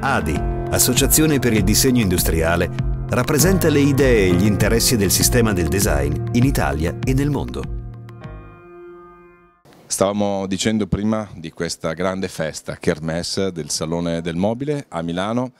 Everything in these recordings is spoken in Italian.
ADI, Associazione per il Disegno Industriale, rappresenta le idee e gli interessi del sistema del design in Italia e nel mondo. Stavamo dicendo prima di questa grande festa, Kermesse, del Salone del Mobile a Milano.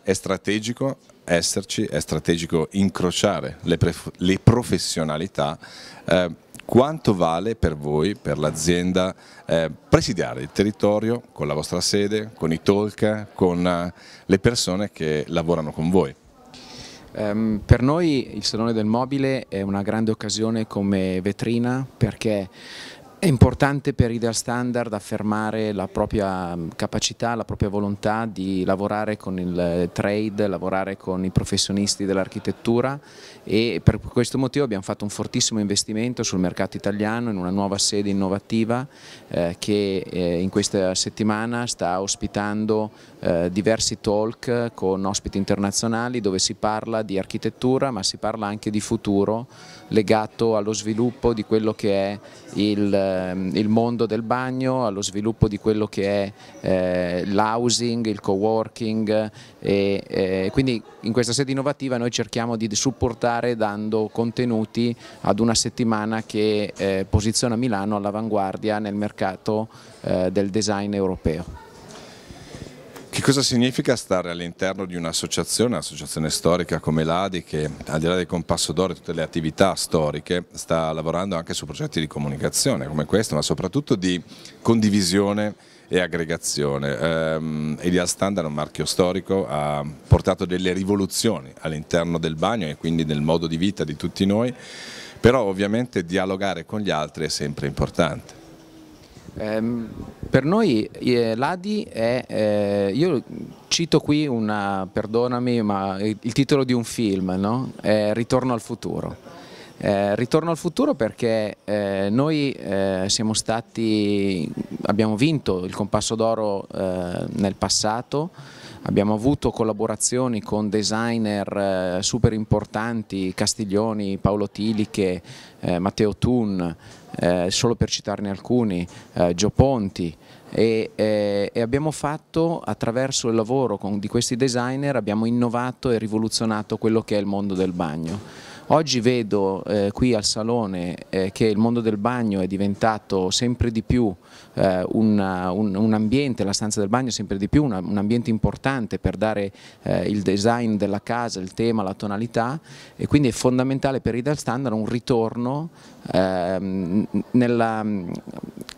È strategico esserci, è strategico incrociare le, le professionalità eh, quanto vale per voi, per l'azienda, eh, presidiare il territorio con la vostra sede, con i talk, con eh, le persone che lavorano con voi? Um, per noi il Salone del Mobile è una grande occasione come vetrina perché è importante per Ideal Standard affermare la propria mm, capacità, la propria volontà di lavorare con il eh, trade, lavorare con i professionisti dell'architettura e per questo motivo abbiamo fatto un fortissimo investimento sul mercato italiano in una nuova sede innovativa eh, che eh, in questa settimana sta ospitando eh, diversi talk con ospiti internazionali dove si parla di architettura ma si parla anche di futuro legato allo sviluppo di quello che è il Ehm, il mondo del bagno, allo sviluppo di quello che è eh, l'housing, il co-working e eh, quindi in questa sede innovativa noi cerchiamo di supportare dando contenuti ad una settimana che eh, posiziona Milano all'avanguardia nel mercato eh, del design europeo. Che cosa significa stare all'interno di un'associazione, un'associazione storica come l'ADI che al di là del compasso d'oro e tutte le attività storiche sta lavorando anche su progetti di comunicazione come questo ma soprattutto di condivisione e aggregazione. Um, Elia Standard, un marchio storico, ha portato delle rivoluzioni all'interno del bagno e quindi nel modo di vita di tutti noi, però ovviamente dialogare con gli altri è sempre importante. Ehm, per noi eh, l'Adi è, eh, io cito qui una, perdonami, ma il titolo di un film, no? è Ritorno al futuro. Eh, ritorno al futuro perché eh, noi eh, siamo stati, abbiamo vinto il compasso d'oro eh, nel passato Abbiamo avuto collaborazioni con designer eh, super importanti, Castiglioni, Paolo Tiliche, eh, Matteo Thun, eh, solo per citarne alcuni, eh, Gio Ponti e, eh, e, abbiamo fatto attraverso il lavoro con, di questi designer, abbiamo innovato e rivoluzionato quello che è il mondo del bagno. Oggi vedo eh, qui al Salone eh, che il mondo del bagno è diventato sempre di più eh, una, un, un, ambiente, la stanza del bagno è sempre di più una, un ambiente importante per dare eh, il design della casa, il tema, la tonalità e quindi è fondamentale per i Dal Standard un ritorno ehm, nella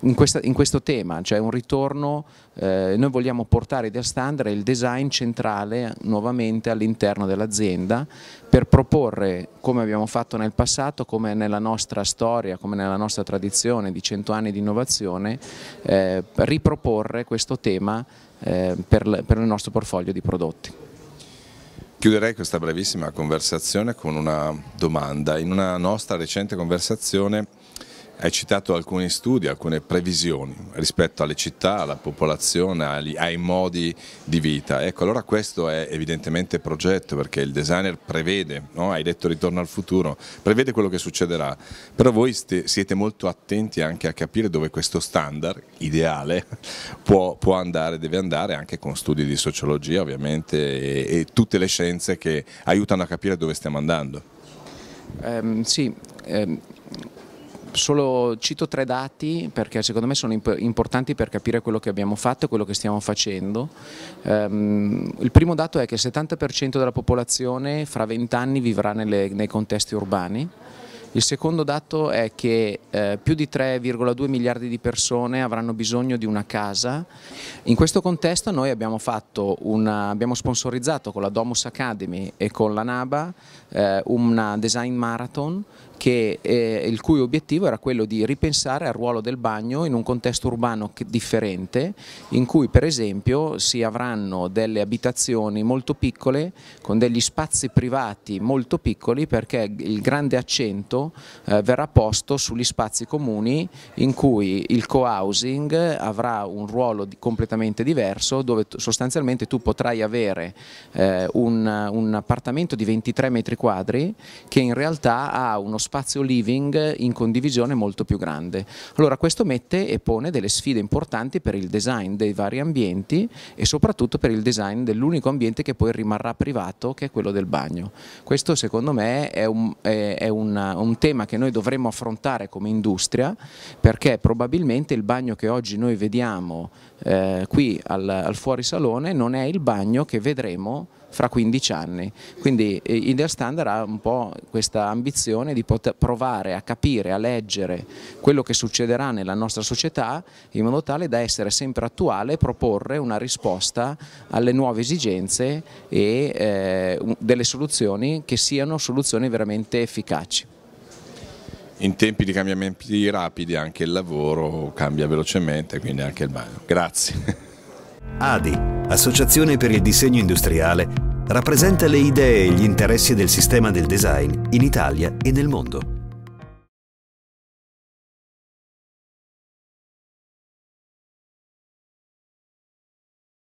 in, questa, in questo tema, cioè un ritorno, eh, noi vogliamo portare da standard il design centrale nuovamente all'interno dell'azienda per proporre, come abbiamo fatto nel passato, come nella nostra storia, come nella nostra tradizione di 100 anni di innovazione, eh, riproporre questo tema eh, per, per il nostro portfolio di prodotti. Chiuderei questa brevissima conversazione con una domanda. In una nostra recente conversazione hai citato alcuni studi, alcune previsioni rispetto alle città, alla popolazione, agli, ai modi di vita. Ecco, allora questo è evidentemente progetto perché il designer prevede, no? hai detto ritorno al futuro, prevede quello che succederà, però voi siete molto attenti anche a capire dove questo standard ideale può, può andare, deve andare anche con studi di sociologia ovviamente e, e tutte le scienze che aiutano a capire dove stiamo andando. Um, sì, um solo cito tre dati perché secondo me sono importanti per capire quello che abbiamo fatto e quello che stiamo facendo. Ehm, il primo dato è che il 70% della popolazione fra 20 anni vivrà nelle, nei contesti urbani. Il secondo dato è che eh, più di 3,2 miliardi di persone avranno bisogno di una casa. In questo contesto noi abbiamo, una, abbiamo sponsorizzato con la Domus Academy e con la NABA eh, una design marathon che, eh, il cui obiettivo era quello di ripensare al ruolo del bagno in un contesto urbano differente in cui per esempio si avranno delle abitazioni molto piccole con degli spazi privati molto piccoli perché il grande accento eh, verrà posto sugli spazi comuni in cui il co-housing avrà un ruolo di, completamente diverso dove sostanzialmente tu potrai avere eh, un, un, appartamento di 23 metri quadri che in realtà ha uno spazio living in condivisione molto più grande. Allora questo mette e pone delle sfide importanti per il design dei vari ambienti e soprattutto per il design dell'unico ambiente che poi rimarrà privato che è quello del bagno. Questo secondo me è un, è, è una, un un tema che noi dovremmo affrontare come industria perché probabilmente il bagno che oggi noi vediamo eh, qui al, al salone non è il bagno che vedremo fra 15 anni. Quindi eh, Ideal Standard ha un po' questa ambizione di poter provare a capire, a leggere quello che succederà nella nostra società in modo tale da essere sempre attuale e proporre una risposta alle nuove esigenze e eh, delle soluzioni che siano soluzioni veramente efficaci in tempi di cambiamenti rapidi anche il lavoro cambia velocemente, quindi anche il bagno. Grazie. ADI, Associazione per il Disegno Industriale, rappresenta le idee e gli interessi del sistema del design in Italia e nel mondo.